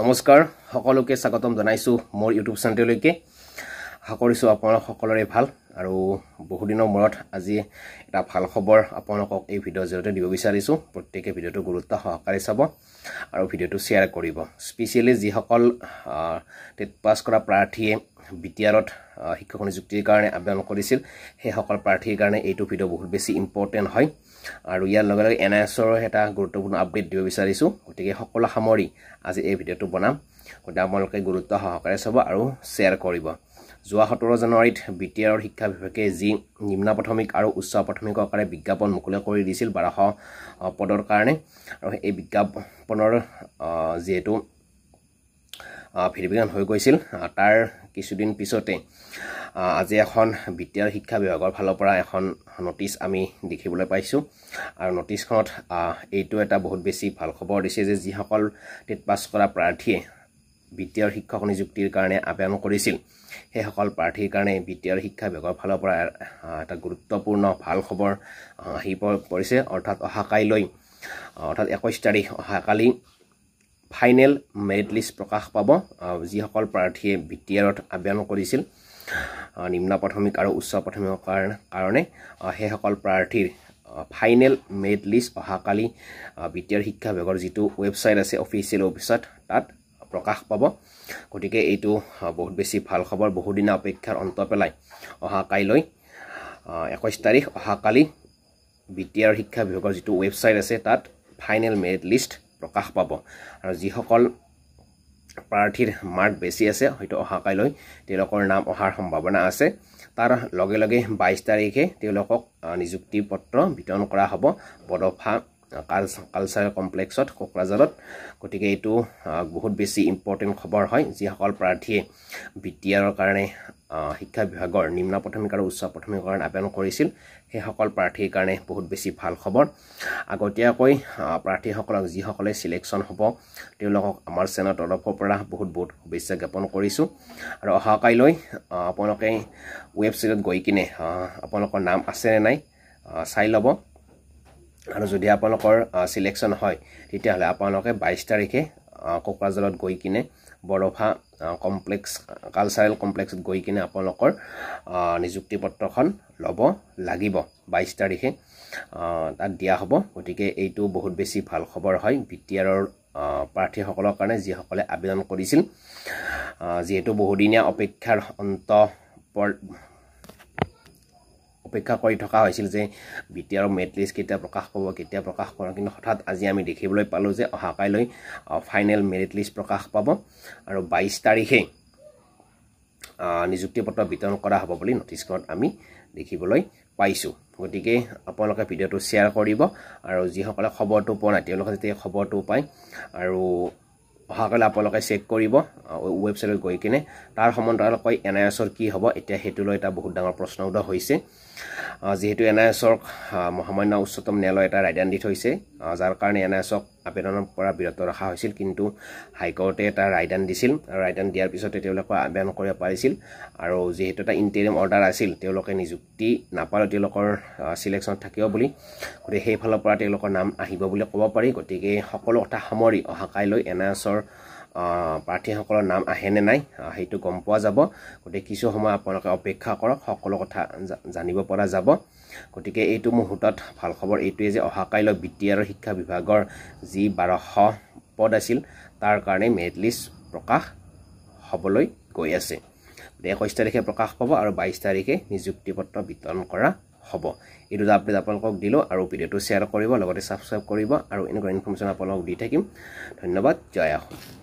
নমস্কাৰ সকলোকে স্বাগতম জনাইছোঁ মোৰ ইউটিউব চেনেললৈকে আশা কৰিছোঁ আপোনালোক সকলোৰে ভাল আৰু বহুদিনৰ মূৰত আজি এটা ভাল খবৰ আপোনালোকক এই ভিডিঅ'ৰ জৰিয়তে দিব বিচাৰিছোঁ প্ৰত্যেকে ভিডিঅ'টো গুৰুত্ব সহকাৰে চাব আৰু ভিডিঅ'টো শ্বেয়াৰ কৰিব স্পেচিয়েলি যিসকল টেট পাছ কৰা প্ৰাৰ্থীয়ে বি টি আৰত শিক্ষক নিযুক্তিৰ কাৰণে আবেদন কৰিছিল সেইসকল প্ৰাৰ্থীৰ কাৰণে এইটো ভিডিঅ' বহুত বেছি ইম্পৰ্টেণ্ট হয় আৰু ইয়াৰ লগে লগে এন আই এছৰ এটা গুৰুত্বপূৰ্ণ আপডেট দিব বিচাৰিছোঁ গতিকে সকলো সামৰি আজি এই ভিডিঅ'টো বনাম গতিকে আপোনালোকে গুৰুত্ব সহকাৰে চাব আৰু শ্বেয়াৰ কৰিব যোৱা সোতৰ জানুৱাৰীত বি টি আৰৰ শিক্ষা বিভাগে যি নিম্ন প্ৰাথমিক আৰু উচ্চ প্ৰাথমিক সহকাৰে বিজ্ঞাপন মুকলি কৰি দিছিল বাৰশ পদৰ কাৰণে আৰু এই বিজ্ঞাপনৰ যিহেতু ভেৰিফিকেশ্যন হৈ গৈছিল তাৰ কিছুদিন পিছতে আজি এখন বি টি আৰ শিক্ষা বিভাগৰ ফালৰ পৰা এখন ন'টিছ আমি দেখিবলৈ পাইছোঁ আৰু ন'টিছখনত এইটো এটা বহুত বেছি ভাল খবৰ দিছে যে যিসকল টেট পাছ কৰা প্ৰাৰ্থীয়ে বি টি আৰ শিক্ষক নিযুক্তিৰ কাৰণে আবেদন কৰিছিল সেইসকল প্ৰাৰ্থীৰ কাৰণে বি টি আৰ শিক্ষা বিভাগৰ ফালৰ পৰা এটা গুৰুত্বপূৰ্ণ ভাল খবৰ আহি পৰিছে অৰ্থাৎ অহা কাইলৈ অৰ্থাৎ একৈছ তাৰিখ অহাকালি ফাইনেল মেৰিট লিষ্ট প্ৰকাশ পাব যিসকল প্ৰাৰ্থীয়ে বি টি আৰত আবেদন কৰিছিল নিম্ন প্ৰাথমিক আৰু উচ্চ প্ৰাথমিকৰ কাৰণে কাৰণে সেইসকল প্ৰাৰ্থীৰ ফাইনেল মেৰিট লিষ্ট অহাকালি বি টি আৰ শিক্ষা বিভাগৰ যিটো ৱেবছাইট আছে অফিচিয়েল ৱেবছাইট তাত প্ৰকাশ পাব গতিকে এইটো বহুত বেছি ভাল খবৰ বহুদিনা অপেক্ষাৰ অন্ত পেলাই অহা কাইলৈ একৈছ তাৰিখ অহাকালি বি টি আৰ শিক্ষা বিভাগৰ যিটো ৱেবছাইট আছে তাত ফাইনেল মেৰিট লিষ্ট প্ৰকাশ পাব আৰু যিসকল প্ৰাৰ্থীৰ মাৰ্ক বেছি আছে হয়তো অহা কাইলৈ তেওঁলোকৰ নাম অহাৰ সম্ভাৱনা আছে তাৰ লগে লগে বাইছ তাৰিখে তেওঁলোকক নিযুক্তি পত্ৰ বিতৰণ কৰা হ'ব বদফা কালচাৰেল কমপ্লেক্সত কোকৰাঝাৰত গতিকে এইটো বহুত বেছি ইম্পৰ্টেণ্ট খবৰ হয় যিসকল প্ৰাৰ্থীয়ে বি টি আৰৰ কাৰণে শিক্ষা বিভাগৰ নিম্ন প্ৰাথমিক আৰু উচ্চ প্ৰাথমিকৰ কাৰণে আবেদন কৰিছিল সেইসকল প্ৰাৰ্থীৰ কাৰণে বহুত বেছি ভাল খবৰ আগতীয়াকৈ প্ৰাৰ্থীসকলক যিসকলে চিলেকশ্যন হ'ব তেওঁলোকক আমাৰ চেনেলৰ তৰফৰ পৰা বহুত বহুত শুভেচ্ছা জ্ঞাপন কৰিছোঁ আৰু অহা কাইলৈ আপোনালোকে ৱেবছাইটত গৈ কিনে আপোনালোকৰ নাম আছেনে নাই চাই ল'ব আৰু যদি আপোনালোকৰ চিলেকশ্যন হয় তেতিয়াহ'লে আপোনালোকে বাইছ তাৰিখে কোকৰাঝাৰত গৈ কিনে বৰফা কমপ্লেক্স কালচাৰেল কমপ্লেক্সত গৈ কিনে আপোনালোকৰ নিযুক্তি পত্ৰখন ল'ব লাগিব বাইছ তাৰিখে তাত দিয়া হ'ব গতিকে এইটো বহুত বেছি ভাল খবৰ হয় বি টি আৰৰ প্ৰাৰ্থীসকলৰ কাৰণে যিসকলে আবেদন কৰিছিল যিহেতু বহুদিনীয়া অপেক্ষাৰ অন্ত অপেক্ষা কৰি থকা হৈছিল যে B T R merit list কেতিয়া প্ৰকাশ পাব কেতিয়া প্ৰকাশ কৰা কিন্তু হঠাৎ আজি আমি দেখিবলৈ পালোঁ যে অহা কাইলৈ ফাইনেল মেৰিট লিষ্ট প্ৰকাশ পাব আৰু বাইছ তাৰিখে নিযুক্তি পত্ৰ বিতৰণ কৰা হ'ব বুলি নটিছখনত আমি দেখিবলৈ পাইছোঁ গতিকে আপোনালোকে ভিডিঅ'টো শ্বেয়াৰ কৰিব আৰু যিসকলে খবৰটো পোৱা নাই তেওঁলোকে যেতিয়া খবৰটো পায় আৰু অহাকালে আপোনালোকে চেক কৰিব ৱেবছাইটত গৈ কিনে তাৰ সমান্তৰালকৈ এন আই এছৰ কি হ'ব এতিয়া সেইটো লৈ এটা বহুত ডাঙৰ প্ৰশ্ন উদয় হৈছে যিহেতু এন আই এছক মহামান্য উচ্চতম ন্যায়ালয়ে এটা ৰায়দান দি থৈছে যাৰ কাৰণে এন আই এছক আবেদনৰ পৰা বিৰত ৰখা হৈছিল কিন্তু হাইকৰ্টে এটা ৰায়দান দিছিল ৰায়দান দিয়াৰ পিছতে তেওঁলোকে আবেদন কৰিব পাৰিছিল আৰু যিহেতু এটা ইণ্টেৰিয়াম অৰ্ডাৰ আছিল তেওঁলোকে নিযুক্তি নাপালেও তেওঁলোকৰ ছিলেকশ্যনত থাকিব বুলি গতিকে সেইফালৰ পৰা তেওঁলোকৰ নাম আহিব বুলি ক'ব পাৰি গতিকে সকলো কথা সামৰি অহা কাইলৈ এন আই এছৰ প্ৰাৰ্থীসকলৰ নাম আহে নে নাই সেইটো গম পোৱা যাব গতিকে কিছু সময় আপোনালোকে অপেক্ষা কৰক সকলো কথা জানিব পৰা যাব গতিকে এইটো মুহূৰ্তত ভাল খবৰ এইটোৱে যে অহা কাইলৈ বৃত্তি আৰু শিক্ষা বিভাগৰ যি বাৰশ পদ আছিল তাৰ কাৰণে মেৰিট লিষ্ট প্ৰকাশ হ'বলৈ গৈ আছে একৈছ তাৰিখে প্ৰকাশ পাব আৰু বাইছ তাৰিখে নিযুক্তি পত্ৰ বিতৰণ কৰা হ'ব এই দুটা আপডেট আপোনালোকক দিলোঁ আৰু ভিডিঅ'টো শ্বেয়াৰ কৰিব লগতে ছাবস্ক্ৰাইব কৰিব আৰু এনেকুৱা ইনফৰ্মেশ্যন আপোনালোকক দি থাকিম ধন্যবাদ জয় আহোম